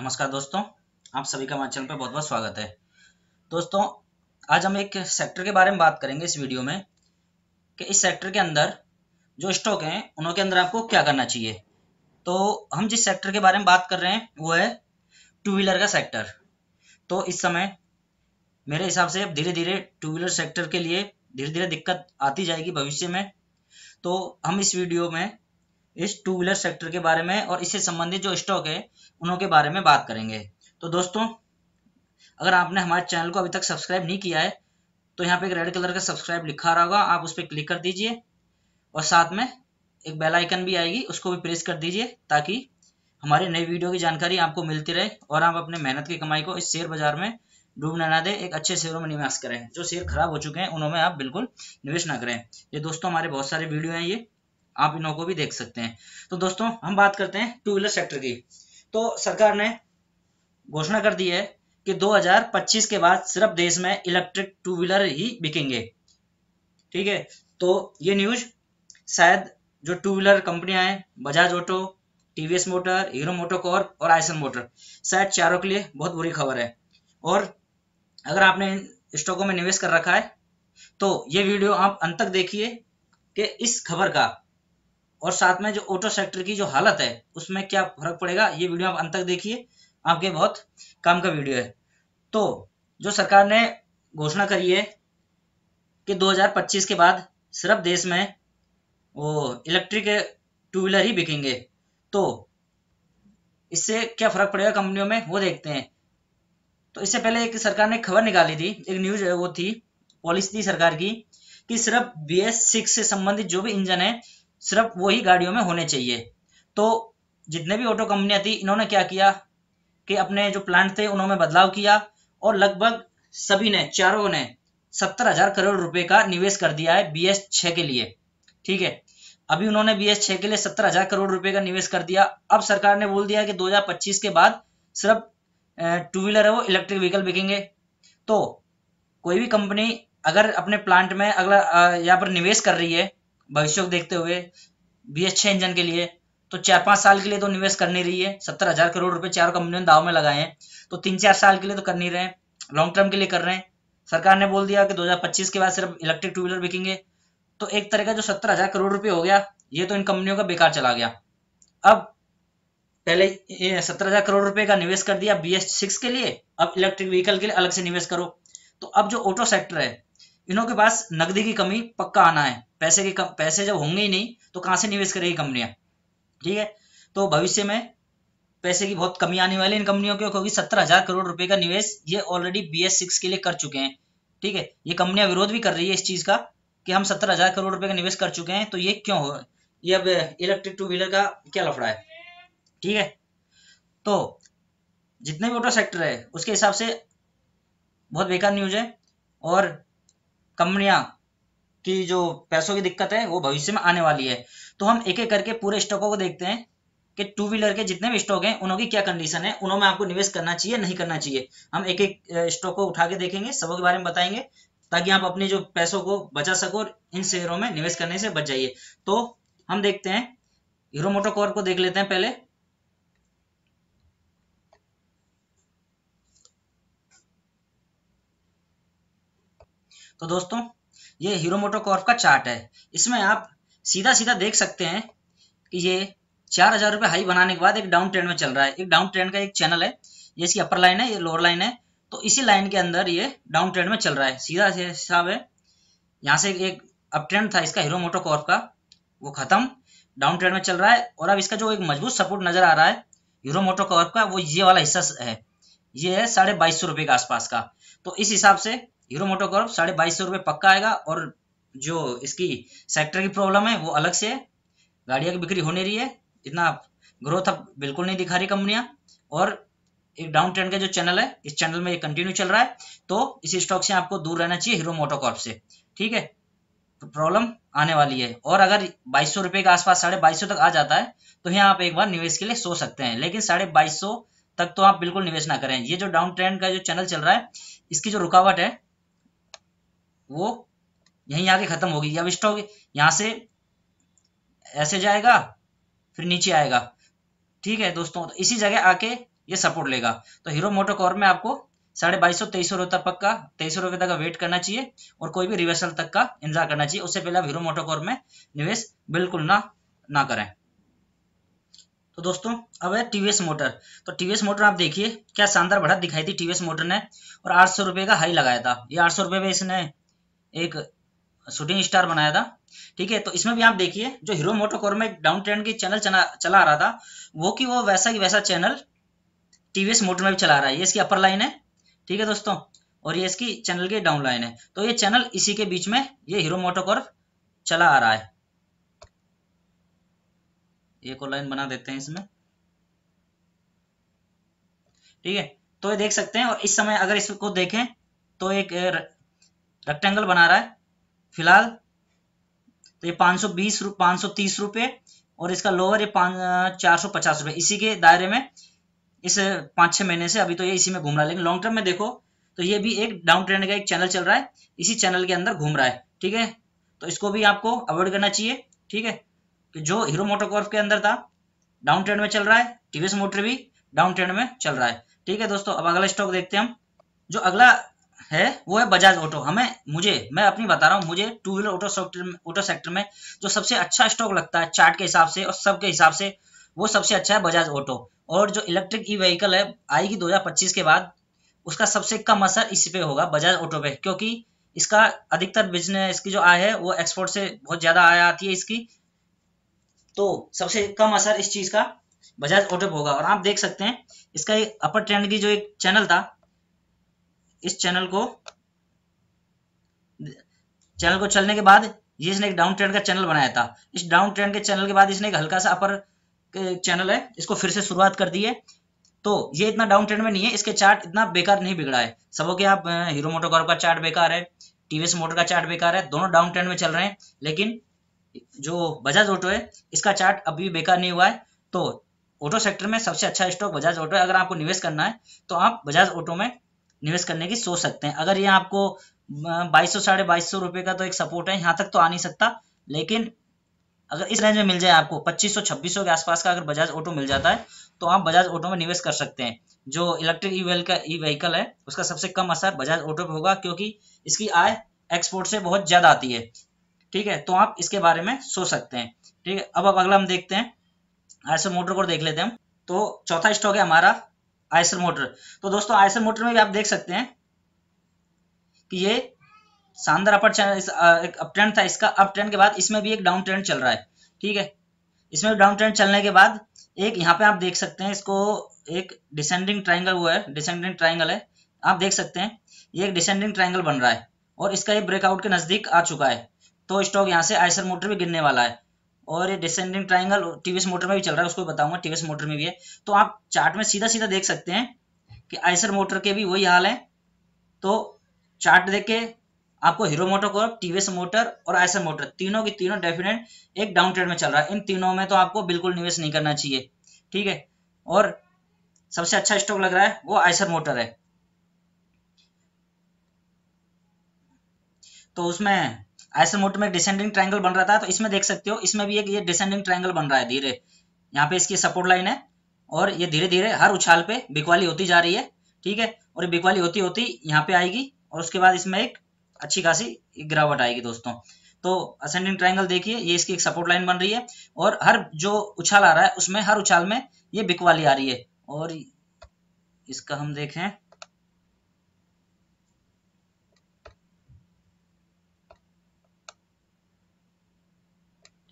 नमस्कार दोस्तों आप सभी का हमारे चैनल पर बहुत बहुत स्वागत है दोस्तों आज हम एक सेक्टर के बारे में बात करेंगे इस वीडियो में कि इस सेक्टर के अंदर जो स्टॉक हैं उनके अंदर आपको क्या करना चाहिए तो हम जिस सेक्टर के बारे में बात कर रहे हैं वो है टू व्हीलर का सेक्टर तो इस समय मेरे हिसाब से अब धीरे धीरे टू व्हीलर सेक्टर के लिए धीरे धीरे दिक्कत आती जाएगी भविष्य में तो हम इस वीडियो में इस टू व्हीलर सेक्टर के बारे में और इससे संबंधित जो स्टॉक है उनके बारे में बात करेंगे तो दोस्तों अगर आपने हमारे चैनल को अभी तक सब्सक्राइब नहीं किया है तो यहाँ पे एक रेड कलर का सब्सक्राइब लिखा रहा होगा आप उस पर क्लिक कर दीजिए और साथ में एक बेल आइकन भी आएगी उसको भी प्रेस कर दीजिए ताकि हमारे नई वीडियो की जानकारी आपको मिलती रहे और आप अपने मेहनत की कमाई को इस शेयर बाजार में डूबने ना दे एक अच्छे शेयरों में निवेश करें जो शेयर खराब हो चुके हैं उनमें आप बिल्कुल निवेश ना करें ये दोस्तों हमारे बहुत सारे वीडियो हैं ये आप इनों को भी देख सकते हैं तो दोस्तों हम बात करते हैं टू व्हीलर सेक्टर की तो सरकार ने घोषणा कर दी है कि 2025 के बाद सिर्फ देश में इलेक्ट्रिक टू व्हीलर ही बिकेंगे ठीक है तो ये न्यूज शायद जो टू व्हीलर कंपनियां हैं Bajaj auto TVS motor Hero MotoCorp और आयसन मोटर शायद चारों के लिए बहुत बुरी खबर है और अगर आपने स्टॉकों में निवेश कर रखा है तो ये वीडियो आप अंत तक देखिए कि इस खबर का और साथ में जो ऑटो सेक्टर की जो हालत है उसमें क्या फर्क पड़ेगा ये वीडियो आप अंत तक देखिए आपके बहुत काम का वीडियो है तो जो सरकार ने घोषणा करी है कि 2025 के बाद सिर्फ देश में वो इलेक्ट्रिक टू व्हीलर ही बिकेंगे तो इससे क्या फर्क पड़ेगा कंपनियों में वो देखते हैं तो इससे पहले एक सरकार ने खबर निकाली थी एक न्यूज वो थी पॉलिसी थी सरकार की कि सिर्फ बी एस सिक्स से संबंधित जो भी इंजन है सिर्फ वही गाड़ियों में होने चाहिए तो जितने भी ऑटो कंपनियां थी इन्होंने क्या किया कि अपने जो प्लांट थे उन्होंने बदलाव किया और लगभग सभी ने चारों ने सत्तर हजार करोड़ रुपए का निवेश कर दिया है बी एस छः के लिए ठीक है अभी उन्होंने बी एस छः के लिए सत्तर हजार करोड़ रुपए का निवेश कर दिया अब सरकार ने बोल दिया कि 2025 के बाद सिर्फ टू व्हीलर है वो इलेक्ट्रिक व्हीकल बिकेंगे तो कोई भी कंपनी अगर अपने प्लांट में अगला यहाँ पर निवेश कर रही है भविष्य को देखते हुए बी एच इंजन के लिए तो चार पांच साल के लिए तो निवेश कर नहीं रही है सत्तर हजार करोड़ रुपए चारों कंपनियों ने दाव में लगाए हैं तो तीन चार साल के लिए तो कर नहीं रहे हैं लॉन्ग टर्म के लिए कर रहे हैं सरकार ने बोल दिया कि 2025 के बाद सिर्फ इलेक्ट्रिक टू व्हीलर बिकेंगे तो एक तरह का जो सत्तर हजार करोड़ रुपए हो गया ये तो इन कंपनियों का बेकार चला गया अब पहले सत्तर हजार करोड़ रुपए का निवेश कर दिया बी सिक्स के लिए अब इलेक्ट्रिक व्हीकल के लिए अलग से निवेश करो तो अब जो ऑटो सेक्टर है इन्हों के पास नकदी की कमी पक्का आना है पैसे की कम पैसे जब होंगे ही नहीं तो कहाँ से निवेश करेगी कंपनियाँ ठीक है तो भविष्य में पैसे की बहुत कमी आने वाली इन कंपनियों के क्योंकि सत्तर हजार करोड़ रुपए का निवेश ये ऑलरेडी बी एस सिक्स के लिए कर चुके हैं ठीक है ये कंपनियां विरोध भी कर रही है इस चीज का कि हम सत्तर हजार करोड़ रुपए का निवेश कर चुके हैं तो ये क्यों हो ये अब इलेक्ट्रिक टू व्हीलर का क्या लफड़ा है ठीक है तो जितने भी ऑटो सेक्टर है उसके हिसाब से बहुत बेकार न्यूज है और कंपनियां की जो पैसों की दिक्कत है वो भविष्य में आने वाली है तो हम एक एक करके पूरे स्टॉकों को देखते हैं कि टू व्हीलर के जितने भी स्टॉक हैं उनकी क्या कंडीशन है उन्होंने आपको निवेश करना चाहिए नहीं करना चाहिए हम एक एक स्टॉक को उठा के देखेंगे सबों के बारे में बताएंगे ताकि आप अपने जो पैसों को बचा सको और इन शेयरों में निवेश करने से बच जाइए तो हम देखते हैं हीरो मोटो कॉर्प को देख लेते हैं पहले तो दोस्तों ये हीरो कॉर्प का चार्ट है इसमें आप सीधा सीधा देख सकते हैं कि ये चार हजार रुपये हाई बनाने के बाद एक डाउन ट्रेंड में चल रहा है एक डाउन ट्रेंड का एक चैनल है ये इसकी अपर लाइन है ये लोअर लाइन है तो इसी लाइन के अंदर ये डाउन ट्रेंड में चल रहा है सीधा से हिसाब है यहाँ से एक अप ट्रेंड था इसका हीरो मोटो कॉर्प का वो खत्म डाउन ट्रेंड में चल रहा है और अब इसका जो एक मजबूत सपोर्ट नजर आ रहा है हीरो मोटो कॉर्प का वो ये वाला हिस्सा है ये है साढ़े बाईस सौ रुपए के आसपास का तो इस हिसाब से हीरो मोटो कॉर्प साढ़े बाईस सौ रुपये पक्का आएगा और जो इसकी सेक्टर की प्रॉब्लम है वो अलग से है गाड़ियाँ की बिक्री होने रही है इतना ग्रोथ अब बिल्कुल नहीं दिखा रही कंपनियां और एक डाउन ट्रेंड का जो चैनल है इस चैनल में ये कंटिन्यू चल रहा है तो इस स्टॉक से आपको दूर रहना चाहिए हीरो मोटोकॉर्प से ठीक है प्रॉब्लम तो आने वाली है और अगर बाईस सौ रुपए के आसपास साढ़े बाईस सौ तक आ जाता है तो यहाँ आप एक बार निवेश के लिए सो सकते हैं लेकिन साढ़े बाईस सौ तक तो आप बिल्कुल निवेश ना करें ये जो डाउन ट्रेंड का जो चैनल चल रहा है इसकी जो रुकावट है वो यहीं आके ख़त्म होगी विष्ट होगी यहां से ऐसे जाएगा फिर नीचे आएगा ठीक है दोस्तों तो इसी जगह आके ये सपोर्ट लेगा तो हीरो मोटोकॉर में आपको साढ़े बाईस सौ तेईस रुपये तक का तेईस रुपये तक का वेट करना चाहिए और कोई भी रिवर्सल तक का इंतजार करना चाहिए उससे पहले आप हीरो मोटोकॉर में निवेश बिल्कुल ना ना करें तो दोस्तों अब है टीवीएस मोटर तो टीवीएस मोटर आप देखिए क्या शानदार बढ़त दिखाई थी टीवीएस मोटर ने और आठ सौ रुपए का हाई लगाया था ये आठ सौ रुपए में इसने एक शूटिंग स्टार बनाया था ठीक है तो इसमें भी आप देखिए जो हीरो मोटोकोर में डाउन ट्रेंड की चैनल चला आ रहा था वो कि वो वैसा ही वैसा चैनल टीवीएस मोटर में भी चला रहा है ये इसकी अपर लाइन है ठीक है दोस्तों और ये इसकी चैनल की डाउन लाइन है तो ये चैनल इसी के बीच में ये हीरो मोटोकोर चला आ रहा है एक और लाइन बना देते हैं इसमें ठीक है तो ये देख सकते हैं और इस समय अगर इसको देखें तो एक रेक्टेंगल बना रहा है फिलहाल तो ये पाँच सौ बीस पांच सौ तीस रूपये और इसका लोअर ये चार सौ पचास रूपये इसी के दायरे में इस पांच छह महीने से अभी तो ये इसी में घूम रहा है लेकिन लॉन्ग टर्म में देखो तो ये भी एक डाउन ट्रेंड का एक चैनल चल रहा है इसी चैनल के अंदर घूम रहा है ठीक है तो इसको भी आपको अवॉइड करना चाहिए ठीक है कि जो हीरो मोटोकॉर्फ के अंदर था डाउन ट्रेंड में चल रहा है टीवीएस मोटर भी डाउन ट्रेंड में चल रहा है ठीक है दोस्तों अब अगला स्टॉक देखते हैं हम जो अगला है वो है बजाज ऑटो हमें मुझे मैं अपनी बता रहा हूँ मुझे two wheeler auto sector auto sector में जो सबसे अच्छा स्टॉक लगता है चार्ट के हिसाब से और सबके हिसाब से वो सबसे अच्छा है बजाज ऑटो और जो इलेक्ट्रिक ई व्हीकल है आएगी 2025 के बाद उसका सबसे कम असर इस पे होगा बजाज ऑटो पे क्योंकि इसका अधिकतर बिजनेस इसकी जो आय है वो एक्सपोर्ट से बहुत ज्यादा आय आती है इसकी तो सबसे कम असर इस चीज का बजाज ऑटो पे होगा और आप देख सकते हैं इसका एक अपर ट्रेंड की जो एक चैनल था इस चैनल को चैनल को चलने के बाद ये इसने एक डाउन ट्रेंड का चैनल बनाया था इस डाउन ट्रेंड के चैनल के बाद इसने एक हल्का सा अपर चैनल है इसको फिर से शुरुआत कर दी है तो ये इतना डाउन ट्रेंड में नहीं है इसके चार्ट इतना बेकार नहीं बिगड़ा है सबो के आप हीरो मोटोकॉर्प का चार्ट बेकार है टीवीएस मोटर का चार्ट बेकार है दोनों डाउन ट्रेंड में चल रहे हैं लेकिन जो बजाज ऑटो है इसका चार्ट अभी भी बेकार नहीं हुआ है तो ऑटो सेक्टर में सबसे अच्छा स्टॉक बजाज ऑटो है अगर आपको निवेश करना है तो आप बजाज ऑटो में निवेश करने की सोच सकते हैं अगर ये आपको बाईस सौ साढ़े बाईस सौ रुपए का तो एक सपोर्ट है यहाँ तक तो आ नहीं सकता लेकिन अगर इस रेंज में मिल जाए आपको 2500 2600 के आसपास का अगर बजाज ऑटो मिल जाता है तो आप बजाज ऑटो में निवेश कर सकते हैं जो इलेक्ट्रिक ई वेल का ई व्हीकल है उसका सबसे कम असर बजाज ऑटो पे होगा क्योंकि इसकी आय एक्सपोर्ट से बहुत ज्यादा आती है ठीक है तो आप इसके बारे में सोच सकते हैं ठीक है अब अब अगला हम देखते हैं ऐसे मोटर को देख लेते हैं तो चौथा स्टॉक है हमारा आयसर मोटर तो दोस्तों आयसर मोटर में भी आप देख सकते हैं कि ये शानदार अपर चैनल अप ट्रेंड था इसका अप ट्रेंड के बाद इसमें भी एक डाउन ट्रेंड चल रहा है ठीक है इसमें डाउन ट्रेंड चलने के बाद एक यहाँ पे आप देख सकते हैं इसको एक डिसेंडिंग ट्राइंगल हुआ है डिसेंडिंग ट्राइंगल है आप देख सकते हैं ये एक डिसेंडिंग ट्राइंगल बन रहा है और इसका ये ब्रेकआउट के नजदीक आ चुका है तो स्टॉक यहाँ से आयसर मोटर भी गिरने वाला है और ये डिसेंडिंग ट्राइंगल टीवीएस मोटर में भी चल रहा है उसको बताऊंगा टीवीएस मोटर में भी है तो आप चार्ट में सीधा सीधा देख सकते हैं कि आइसर मोटर के भी वही हाल है तो चार्ट देख के आपको हीरो मोटर को टीवीएस मोटर और आइसर मोटर तीनों की तीनों डेफिनेट एक डाउन ट्रेड में चल रहा है इन तीनों में तो आपको बिल्कुल निवेश नहीं करना चाहिए ठीक है और सबसे अच्छा स्टॉक लग रहा है वो आइसर मोटर है तो उसमें आइसोमोट में डिसेंडिंग ट्रायंगल बन रहा था तो इसमें देख सकते हो इसमें भी एक ये डिसेंडिंग ट्रायंगल बन रहा है धीरे यहाँ पे इसकी सपोर्ट लाइन है और ये धीरे धीरे हर उछाल पे बिकवाली होती जा रही है ठीक है और ये बिकवाली होती होती यहाँ पे आएगी और उसके बाद इसमें एक अच्छी खासी गिरावट आएगी दोस्तों तो असेंडिंग ट्राइंगल देखिए ये इसकी एक सपोर्ट लाइन बन रही है और हर जो उछाल आ रहा है उसमें हर उछाल में ये बिकवाली आ रही है और इसका हम देखें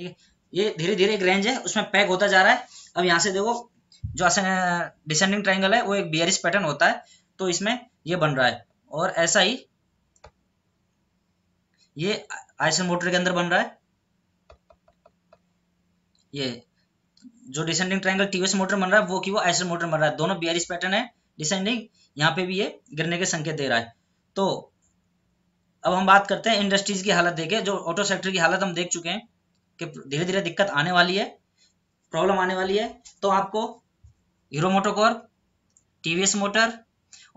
ठीक है ये धीरे धीरे एक रेंज है उसमें पैक होता जा रहा है अब यहाँ से देखो जो डिसेंडिंग ट्राइंगल है वो एक बियरिस पैटर्न होता है तो इसमें ये बन रहा है और ऐसा ही ये आइसन मोटर के अंदर बन रहा है ये जो डिसेंडिंग ट्राइंगल टीवीएस मोटर बन रहा है वो की वो आइसन मोटर बन रहा है दोनों बियरिस पैटर्न है डिसेंडिंग यहाँ पे भी ये गिरने के संकेत दे रहा है तो अब हम बात करते हैं इंडस्ट्रीज की हालत देखे जो ऑटो सेक्टर की हालत हम देख चुके हैं कि धीरे धीरे दिक्कत आने वाली है प्रॉब्लम आने वाली है तो आपको हीरो मोटोकॉर टीवीएस मोटर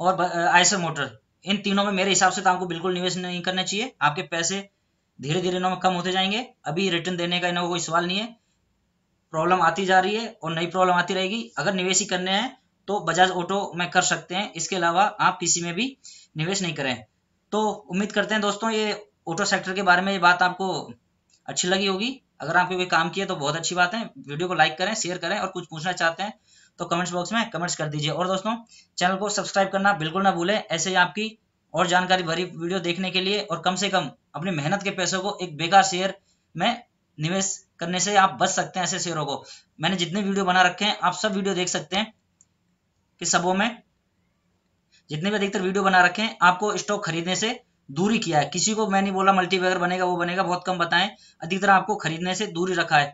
और आइसर मोटर इन तीनों में मेरे हिसाब से तो आपको बिल्कुल निवेश नहीं करना चाहिए आपके पैसे धीरे धीरे में कम होते जाएंगे अभी रिटर्न देने का इन्हों कोई सवाल नहीं है प्रॉब्लम आती जा रही है और नई प्रॉब्लम आती रहेगी अगर निवेश ही करने हैं तो बजाज ऑटो में कर सकते हैं इसके अलावा आप किसी में भी निवेश नहीं करें तो उम्मीद करते हैं दोस्तों ये ऑटो सेक्टर के बारे में ये बात आपको अच्छी लगी होगी अगर आपने कोई काम किया तो बहुत अच्छी बात है वीडियो को लाइक करें शेयर करें और कुछ पूछना चाहते हैं तो कमेंट्स बॉक्स में कमेंट्स कर दीजिए और दोस्तों चैनल को सब्सक्राइब करना बिल्कुल ना भूलें ऐसे ही आपकी और जानकारी भरी वीडियो देखने के लिए और कम से कम अपनी मेहनत के पैसों को एक बेकार शेयर में निवेश करने से आप बच सकते हैं ऐसे शेयरों को मैंने जितने वीडियो बना रखे हैं आप सब वीडियो देख सकते हैं कि सबों में जितने भी अधिकतर वीडियो बना रखे हैं आपको स्टॉक खरीदने से दूरी किया है किसी को मैं नहीं बोला मल्टीबैगर बनेगा वो बनेगा बहुत कम बताएं अधिकतर आपको खरीदने से दूरी रखा है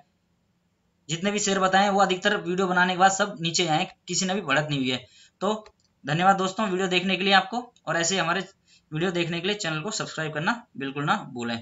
जितने भी शेयर बताएं वो अधिकतर वीडियो बनाने के बाद सब नीचे आए किसी ने भी बढ़त नहीं हुई है तो धन्यवाद दोस्तों वीडियो देखने के लिए आपको और ऐसे हमारे वीडियो देखने के लिए चैनल को सब्सक्राइब करना बिल्कुल ना भूलें